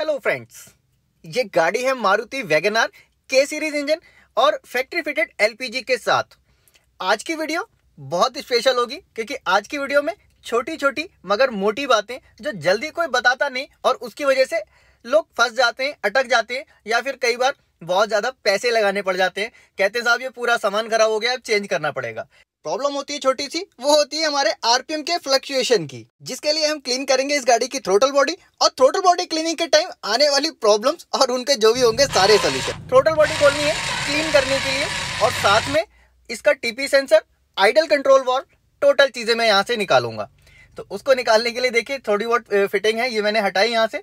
hello friends ये गाड़ी है Maruti WagonR K series engine और फैक्ट्री फिटेड एलपीजी के साथ आज की वीडियो बहुत स्पेशल होगी क्योंकि आज की वीडियो में छोटी छोटी मगर मोटी बातें जो जल्दी कोई बताता नहीं और उसकी वजह से लोग फंस जाते हैं अटक जाते हैं या फिर कई बार बहुत ज़्यादा पैसे लगाने पड़ जाते हैं कहते हैं साहब ये पूरा सामान खराब हो गया अब चेंज करना पड़ेगा प्रॉब्लम होती है छोटी सी वो होती है हमारे आरपीएम के फ्लक्चुएशन की जिसके लिए हम क्लीन करेंगे इस गाड़ी की थ्रोटल बॉडी और थ्रोटल बॉडी क्लीनिंग के टाइम आने वाली प्रॉब्लम्स और उनके जो भी होंगे सारे सोल्यूशन थ्रोटल बॉडी खोलनी है क्लीन करने के लिए और साथ में इसका TP sensor idle control valve total चीज़ें मैं यहाँ से निकालूंगा तो उसको निकालने के लिए देखिए थोड़ी बहुत फिटिंग है ये मैंने हटाई यहाँ से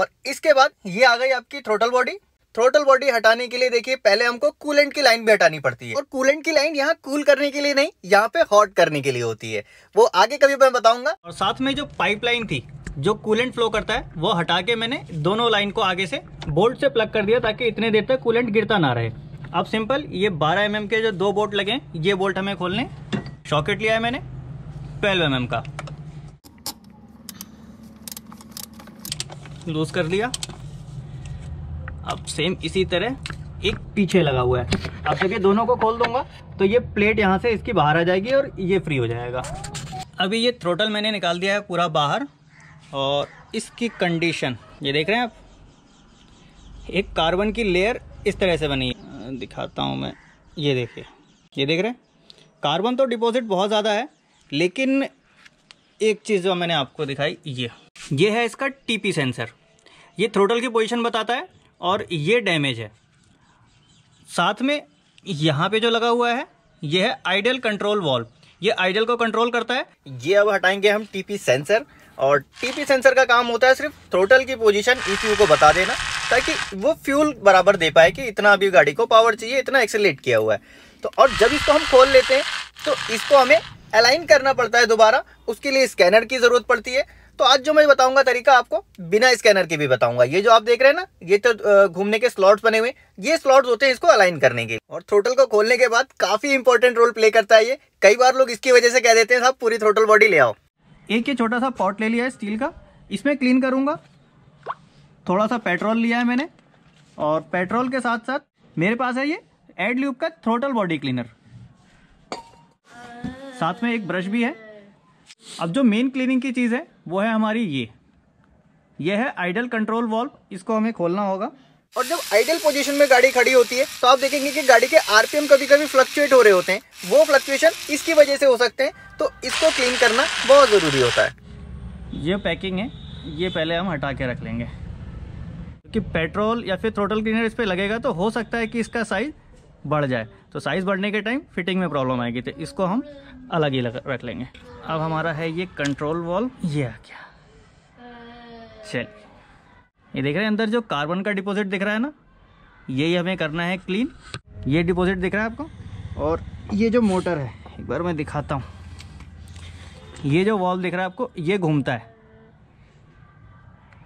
और इसके बाद ये आ गई आपकी थ्रोटल बॉडी थ्रोटल बॉडी हटाने के लिए देखिए पहले हमको कूलेंट की लाइन भी हटानी पड़ती है और कूलेंट की लाइन यहाँ कूल करने के लिए नहीं यहाँ पे हॉट करने के लिए होती है वो आगे कभी मैं बताऊंगा और साथ में जो पाइपलाइन थी जो कूलेंट फ्लो करता है वो हटा के मैंने दोनों लाइन को आगे से बोल्ट से प्लग कर दिया ताकि इतने देर तक कूलेंट गिरता ना रहे अब सिंपल ये 12 एम mm के जो दो बोल्ट लगे ये बोल्ट हमें खोलने शॉकेट लिया है मैंने 12 एम mm का लूज कर लिया अब सेम इसी तरह एक पीछे लगा हुआ है अब जब ये दोनों को खोल दूंगा तो ये प्लेट यहाँ से इसकी बाहर आ जाएगी और ये फ्री हो जाएगा अभी ये थ्रोटल मैंने निकाल दिया है पूरा बाहर और इसकी कंडीशन ये देख रहे हैं आप एक कार्बन की लेयर इस तरह से बनी है दिखाता हूँ मैं ये देखिए ये देख रहे हैं कार्बन तो डिपॉजिट बहुत ज़्यादा है लेकिन एक चीज़ जो मैंने आपको दिखाई ये ये है इसका टीपी सेंसर ये थ्रोटल की पोजीशन बताता है और ये डैमेज है साथ में यहाँ पे जो लगा हुआ है यह है आइडल कंट्रोल वॉल्व ये आइडल को कंट्रोल करता है ये अब हटाएंगे हम टीपी सेंसर और टीपी सेंसर का काम होता है सिर्फ थ्रोटल की पोजीशन ईपीयू e को बता देना ताकि वो फ्यूल बराबर दे पाए कि इतना अभी गाड़ी को पावर चाहिए इतना एक्सेलेट किया हुआ है तो और जब इसको हम खोल लेते हैं तो इसको हमें अलाइन करना पड़ता है दोबारा उसके लिए स्कैनर की ज़रूरत पड़ती है तो आज जो मैं बताऊंगा तरीका आपको बिना स्कैनर के भी बताऊंगा ये जो आप देख रहे हैं ना ये तो घूमने के स्लॉट्स बने हुए ये स्लॉट्स होते हैं इसको अलाइन करने के और थ्रोटल को खोलने के बाद काफी इंपॉर्टेंट रोल प्ले करता है ये कई बार लोग इसकी वजह से कह देते हैं साहब पूरी थ्रोटल बॉडी ले आओ एक ये छोटा सा पॉट ले लिया है स्टील का इसमें क्लीन करूंगा थोड़ा सा पेट्रोल लिया है मैंने और पेट्रोल के साथ साथ मेरे पास है ये एड ल्यूब का थ्रोटल बॉडी क्लीनर साथ में एक ब्रश भी है अब जो मेन क्लीनिंग की चीज़ है वो है हमारी ये यह है आइडल कंट्रोल वॉल्व इसको हमें खोलना होगा और जब आइडल पोजीशन में गाड़ी खड़ी होती है तो आप देखेंगे कि गाड़ी के आरपीएम कभी कभी फ्लक्चुएट हो रहे होते हैं वो फ्लक्चुएशन इसकी वजह से हो सकते हैं तो इसको क्लीन करना बहुत ज़रूरी होता है ये पैकिंग है ये पहले हम हटा के रख लेंगे क्योंकि पेट्रोल या फिर थ्रोटल क्लीनर इस पर लगेगा तो हो सकता है कि इसका साइज़ बढ़ जाए तो साइज़ बढ़ने के टाइम फिटिंग में प्रॉब्लम आएगी तो इसको हम अलग ही रख लेंगे अब हमारा है ये कंट्रोल वॉल ये आ गया ये देख रहे हैं अंदर जो कार्बन का डिपॉजिट दिख रहा है ना यही हमें करना है क्लीन ये डिपॉजिट दिख रहा है आपको और ये जो मोटर है एक बार मैं दिखाता हूँ ये जो वॉल दिख रहा है आपको ये घूमता है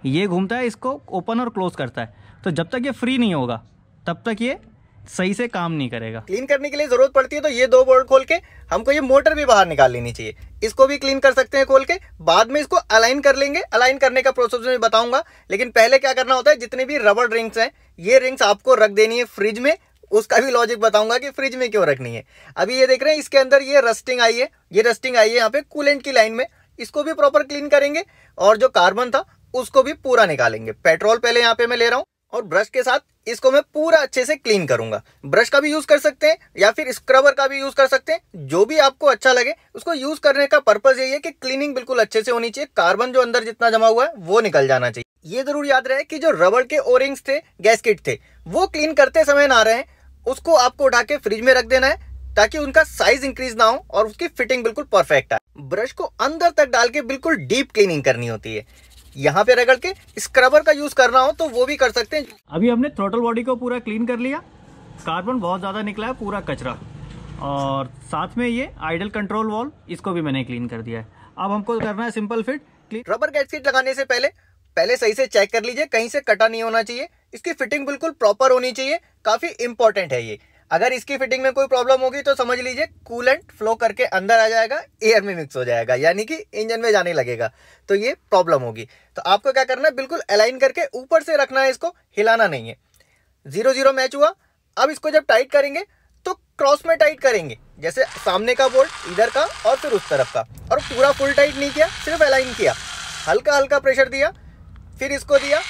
ये घूमता है इसको ओपन और क्लोज करता है तो जब तक ये फ्री नहीं होगा तब तक ये सही से काम नहीं करेगा क्लीन करने के लिए जरूरत पड़ती है तो ये दो बोर्ड खोल के हमको ये मोटर भी बाहर निकाल लेनी चाहिए इसको भी क्लीन कर सकते हैं खोल के बाद में इसको अलाइन कर लेंगे अलाइन करने का प्रोसेस मैं बताऊंगा लेकिन पहले क्या करना होता है जितने भी रबड़ रिंग्स हैं ये रिंग्स आपको रख देनी है फ्रिज में उसका भी लॉजिक बताऊंगा कि फ्रिज में क्यों रखनी है अभी ये देख रहे हैं इसके अंदर ये रस्टिंग आई है ये रस्टिंग आई है यहाँ पे कूलेंट की लाइन में इसको भी प्रॉपर क्लीन करेंगे और जो कार्बन था उसको भी पूरा निकालेंगे पेट्रोल पहले यहाँ पे मैं ले रहा हूँ और ब्रश के साथ इसको मैं पूरा अच्छे से क्लीन करूंगा ब्रश का भी यूज़ कर सकते हैं या फिर स्क्रबर का भी यूज़ कर सकते हैं जो भी आपको अच्छा लगे उसको यूज़ करने का पर्पज़ यही है कि क्लीनिंग बिल्कुल अच्छे से होनी चाहिए कार्बन जो अंदर जितना जमा हुआ है वो निकल जाना चाहिए ये जरूर याद रहे कि जो रबड़ के ओरिंग्स थे गैसकिट थे वो क्लीन करते समय ना रहे उसको आपको उठा के फ्रिज में रख देना है ताकि उनका साइज इंक्रीज ना हो और उसकी फिटिंग बिल्कुल परफेक्ट आए ब्रश को अंदर तक डाल के बिल्कुल डीप क्लीनिंग करनी होती है यहाँ पे रगड़ के स्क्रबर का यूज करना हो तो वो भी कर सकते हैं अभी हमने थ्रोटल बॉडी को पूरा क्लीन कर लिया कार्बन बहुत ज्यादा निकला है पूरा कचरा और साथ में ये आइडल कंट्रोल वॉल इसको भी मैंने क्लीन कर दिया है अब हमको करना है सिंपल फिट रबर गैसकेट लगाने से पहले पहले सही से चेक कर लीजिए कहीं से कटा नहीं होना चाहिए इसकी फिटिंग बिल्कुल प्रॉपर होनी चाहिए काफी इंपॉर्टेंट है ये अगर इसकी फिटिंग में कोई प्रॉब्लम होगी तो समझ लीजिए कूलेंट फ्लो करके अंदर आ जाएगा एयर में मिक्स हो जाएगा यानी कि इंजन में जाने लगेगा तो ये प्रॉब्लम होगी तो आपको क्या करना है बिल्कुल अलाइन करके ऊपर से रखना है इसको हिलाना नहीं है जीरो जीरो मैच हुआ अब इसको जब टाइट करेंगे तो क्रॉस में टाइट करेंगे जैसे सामने का बोल्ट इधर का और फिर उस तरफ का और पूरा फुल टाइट नहीं किया सिर्फ अलाइन किया हल्का हल्का प्रेशर दिया फिर इसको दिया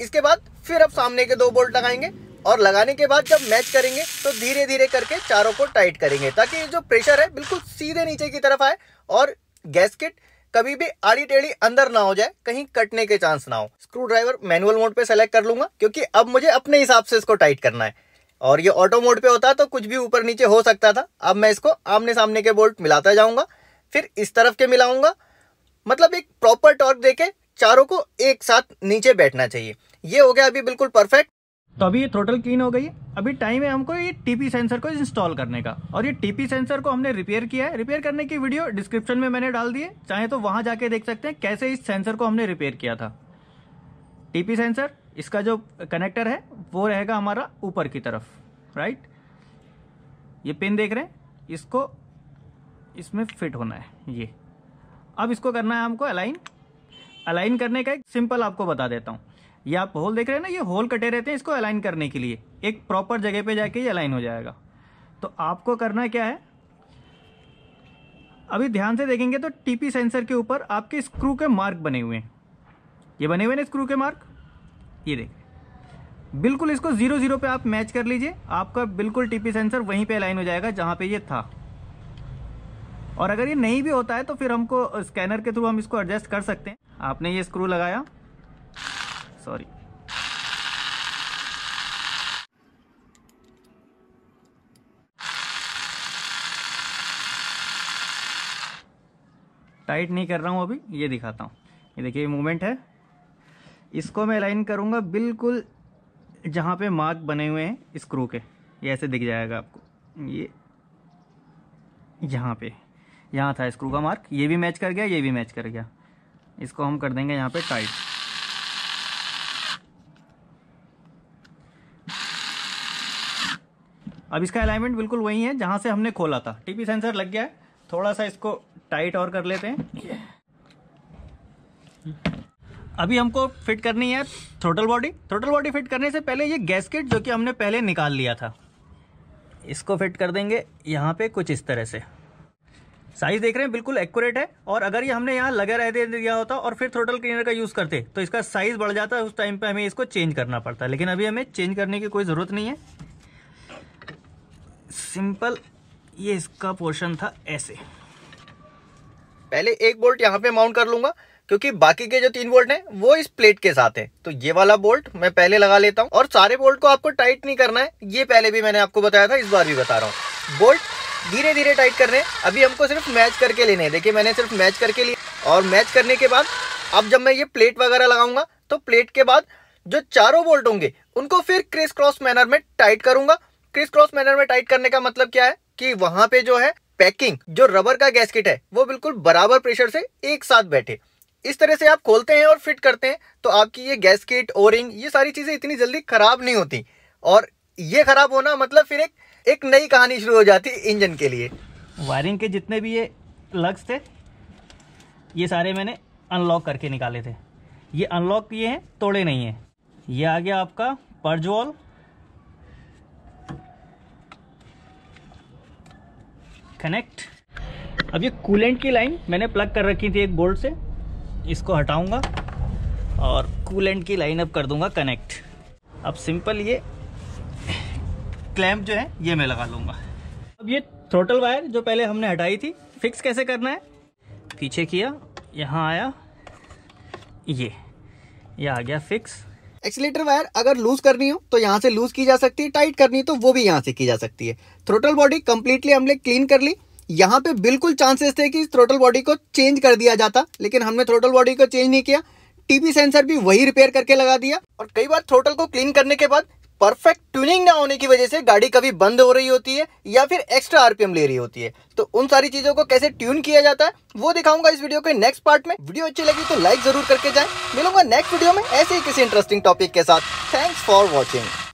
इसके बाद फिर अब सामने के दो बोल्ट लगाएंगे और लगाने के बाद जब मैच करेंगे तो धीरे धीरे करके चारों को टाइट करेंगे ताकि जो प्रेशर है बिल्कुल सीधे नीचे की तरफ आए और गैसकेट कभी भी आड़ी टेढ़ी अंदर ना हो जाए कहीं कटने के चांस ना हो स्क्रू ड्राइवर मैनुअल मोड पे सेलेक्ट कर लूंगा क्योंकि अब मुझे अपने हिसाब से इसको टाइट करना है और ये ऑटो मोड पे होता तो कुछ भी ऊपर नीचे हो सकता था अब मैं इसको आमने सामने के बोल्ट मिलाता जाऊंगा फिर इस तरफ के मिलाऊंगा मतलब एक प्रॉपर टॉर्क देके चारों को एक साथ नीचे बैठना चाहिए ये हो गया अभी बिल्कुल परफेक्ट तो अभी ये थ्रोटल क्लीन हो गई है अभी टाइम है हमको ये टीपी सेंसर को इंस्टॉल करने का और ये टीपी सेंसर को हमने रिपेयर किया है रिपेयर करने की वीडियो डिस्क्रिप्शन में मैंने डाल दी है चाहे तो वहां जाके देख सकते हैं कैसे इस सेंसर को हमने रिपेयर किया था टीपी सेंसर इसका जो कनेक्टर है वो रहेगा हमारा ऊपर की तरफ राइट ये पिन देख रहे हैं इसको इसमें फिट होना है ये अब इसको करना है हमको अलाइन अलाइन करने का एक सिंपल आपको बता देता हूँ ये आप होल देख रहे हैं ना ये होल कटे रहते हैं इसको अलाइन करने के लिए एक प्रॉपर जगह पे जाके ये अलाइन हो जाएगा तो आपको करना क्या है अभी ध्यान से देखेंगे तो टीपी सेंसर के ऊपर आपके स्क्रू के मार्क बने हुए हैं ये बने हुए ना स्क्रू के मार्क ये देख बिल्कुल इसको जीरो जीरो पे आप मैच कर लीजिए आपका बिल्कुल टीपी सेंसर वहीं पे अलाइन हो जाएगा जहां पे ये था और अगर ये नहीं भी होता है तो फिर हमको स्कैनर के थ्रू हम इसको एडजस्ट कर सकते हैं आपने ये स्क्रू लगाया सॉरी टाइट नहीं कर रहा हूँ अभी ये दिखाता हूँ ये देखिए मूवमेंट है इसको मैं लाइन करूँगा बिल्कुल जहाँ पे मार्क बने हुए हैं स्क्रू के ये ऐसे दिख जाएगा आपको ये यहाँ पे यहाँ था स्क्रू का मार्क ये भी मैच कर गया ये भी मैच कर गया इसको हम कर देंगे यहाँ पे टाइट अब इसका अलाइनमेंट बिल्कुल वही है जहां से हमने खोला था टीपी सेंसर लग गया है थोड़ा सा इसको टाइट और कर लेते हैं अभी हमको फिट करनी है throttle body throttle body fit करने से पहले ये गैसकेट जो कि हमने पहले निकाल लिया था इसको फिट कर देंगे यहाँ पे कुछ इस तरह से साइज देख रहे हैं बिल्कुल एक्यूरेट है और अगर ये हमने यहाँ लगे रह दिया होता और फिर थ्रोटल क्लीनर का यूज़ करते तो इसका साइज बढ़ जाता है उस टाइम पे हमें इसको चेंज करना पड़ता लेकिन अभी हमें चेंज करने की कोई ज़रूरत नहीं है सिंपल ये इसका पोर्शन था ऐसे पहले एक बोल्ट यहाँ पे माउंट कर लूंगा क्योंकि बाकी के जो तीन बोल्ट हैं वो इस प्लेट के साथ है तो ये वाला बोल्ट मैं पहले लगा लेता हूँ और सारे बोल्ट को आपको टाइट नहीं करना है ये पहले भी मैंने आपको बताया था इस बार भी बता रहा हूँ बोल्ट धीरे धीरे टाइट कर रहे हैं अभी हमको सिर्फ मैच करके लेने हैं देखिए मैंने सिर्फ मैच करके लिए और मैच करने के बाद अब जब मैं ये प्लेट वगैरह लगाऊंगा तो प्लेट के बाद जो चारों बोल्ट होंगे उनको फिर क्रिस क्रॉस मैनर में टाइट करूंगा क्रिस क्रॉस मैनर में टाइट करने का मतलब क्या है कि वहां पे जो है पैकिंग जो रबर का गैसकेट है वो बिल्कुल बराबर प्रेशर से एक साथ बैठे इस तरह से आप खोलते हैं और फिट करते हैं तो आपकी ये गैसकेट ओरिंग ये सारी चीज़ें इतनी जल्दी खराब नहीं होती और ये खराब होना मतलब फिर एक एक नई कहानी शुरू हो जाती इंजन के लिए वायरिंग के जितने भी ये लग्स थे ये सारे मैंने अनलॉक करके निकाले थे ये अनलॉक किए हैं तोड़े नहीं हैं ये आ गया आपका पर्जोल कनेक्ट अब ये कूलेंट की लाइन मैंने प्लग कर रखी थी एक बोल्ट से इसको हटाऊंगा और कूलेंट की लाइन अब कर दूंगा कनेक्ट अब सिंपल ये क्लैम्प जो है ये मैं लगा लूँगा अब ये थ्रोटल वायर जो पहले हमने हटाई थी फिक्स कैसे करना है पीछे किया यहाँ आया ये ये आ गया फिक्स एक्सीटर वायर अगर लूज करनी हो तो यहाँ से लूज की जा सकती है टाइट करनी तो वो भी यहाँ से की जा सकती है थ्रोटल बॉडी कंप्लीटली हमने क्लीन कर ली यहाँ पे बिल्कुल चांसेस थे कि थ्रोटल बॉडी को चेंज कर दिया जाता लेकिन हमने थ्रोटल बॉडी को चेंज नहीं किया टीपी सेंसर भी वही रिपेयर करके लगा दिया और कई बार थ्रोटल को क्लीन करने के बाद परफेक्ट ट्यूनिंग ना होने की वजह से गाड़ी कभी बंद हो रही होती है या फिर एक्स्ट्रा आरपीएम ले रही होती है तो उन सारी चीज़ों को कैसे ट्यून किया जाता है वो दिखाऊंगा इस वीडियो के नेक्स्ट पार्ट में वीडियो अच्छी लगी तो लाइक जरूर करके जाए मिलूंगा नेक्स्ट वीडियो में ऐसे ही किसी इंटरेस्टिंग टॉपिक के साथ थैंक्स फॉर वॉचिंग